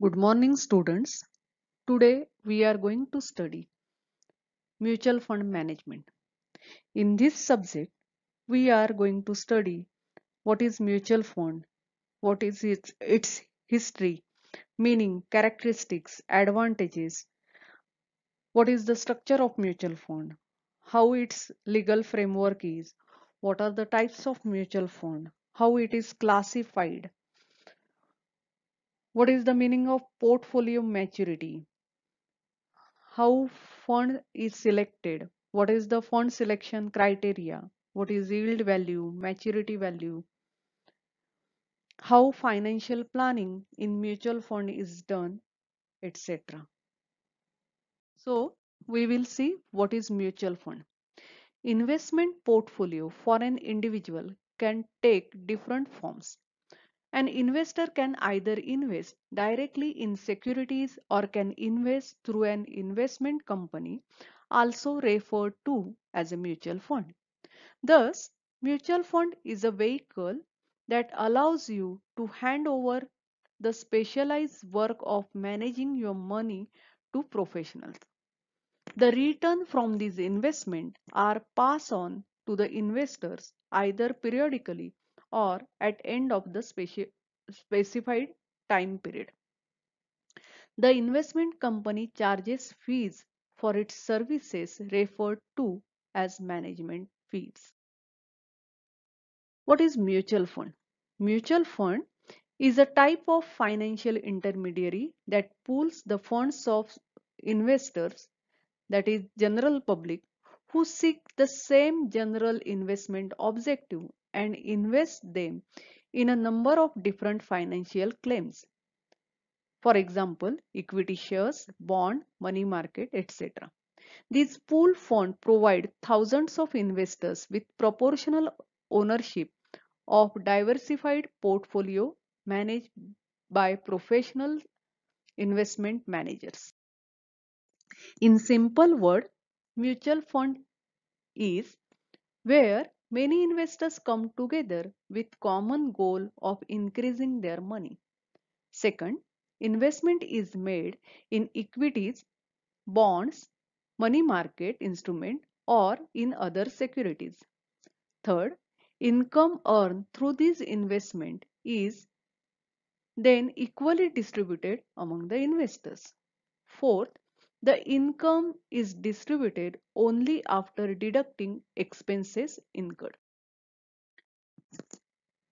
Good morning students. Today we are going to study mutual fund management. In this subject we are going to study what is mutual fund, what is its, its history, meaning, characteristics, advantages, what is the structure of mutual fund, how its legal framework is, what are the types of mutual fund, how it is classified, what is the meaning of portfolio maturity? How fund is selected? What is the fund selection criteria? What is yield value, maturity value? How financial planning in mutual fund is done, etc. So we will see what is mutual fund. Investment portfolio for an individual can take different forms. An investor can either invest directly in securities or can invest through an investment company, also referred to as a mutual fund. Thus, mutual fund is a vehicle that allows you to hand over the specialized work of managing your money to professionals. The return from these investments are passed on to the investors either periodically or at end of the speci specified time period. The investment company charges fees for its services referred to as management fees. What is mutual fund? Mutual fund is a type of financial intermediary that pools the funds of investors that is general public who seek the same general investment objective and invest them in a number of different financial claims. For example, equity shares, bond, money market, etc. These pool funds provide thousands of investors with proportional ownership of diversified portfolio managed by professional investment managers. In simple word, mutual fund is where Many investors come together with common goal of increasing their money. Second, investment is made in equities, bonds, money market instrument or in other securities. Third, income earned through this investment is then equally distributed among the investors. Fourth, the income is distributed only after deducting expenses incurred.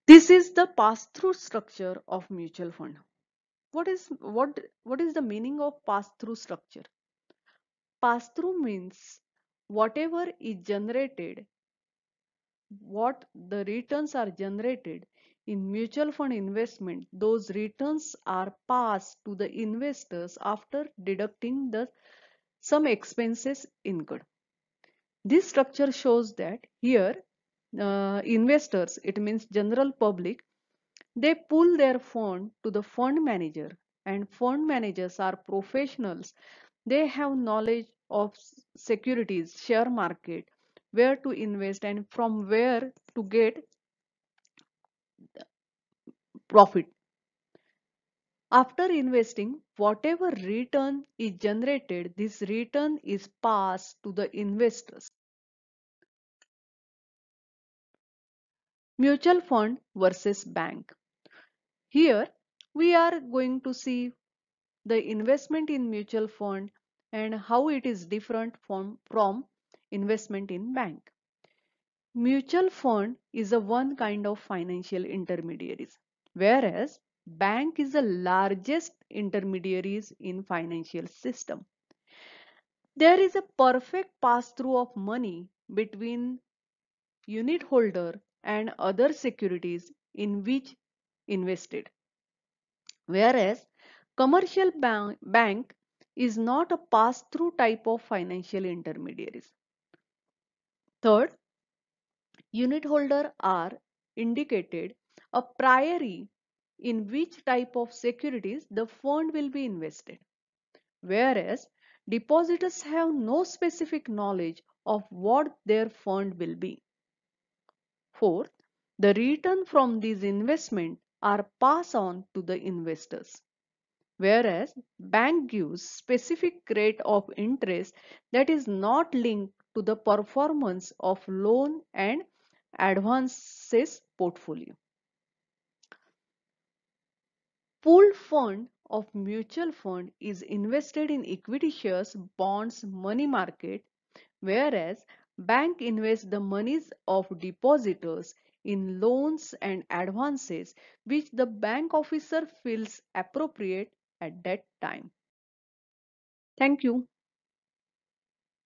This is the pass-through structure of mutual fund. What is, what, what is the meaning of pass-through structure? Pass-through means whatever is generated, what the returns are generated in mutual fund investment, those returns are passed to the investors after deducting the some expenses incurred. This structure shows that here uh, investors, it means general public, they pull their fund to the fund manager and fund managers are professionals. They have knowledge of securities, share market, where to invest and from where to get profit. After investing, whatever return is generated, this return is passed to the investors. Mutual fund versus bank. Here we are going to see the investment in mutual fund and how it is different from, from investment in bank. Mutual fund is a one kind of financial intermediaries whereas bank is the largest intermediaries in financial system. There is a perfect pass-through of money between unit holder and other securities in which invested. Whereas commercial bank, bank is not a pass-through type of financial intermediaries. Third, unit holder are indicated a priori, in which type of securities the fund will be invested. Whereas depositors have no specific knowledge of what their fund will be. Fourth, the return from these investments are passed on to the investors. Whereas bank gives specific rate of interest that is not linked to the performance of loan and advances portfolio. Pooled fund of mutual fund is invested in equity shares, bonds, money market, whereas bank invests the monies of depositors in loans and advances which the bank officer feels appropriate at that time. Thank you.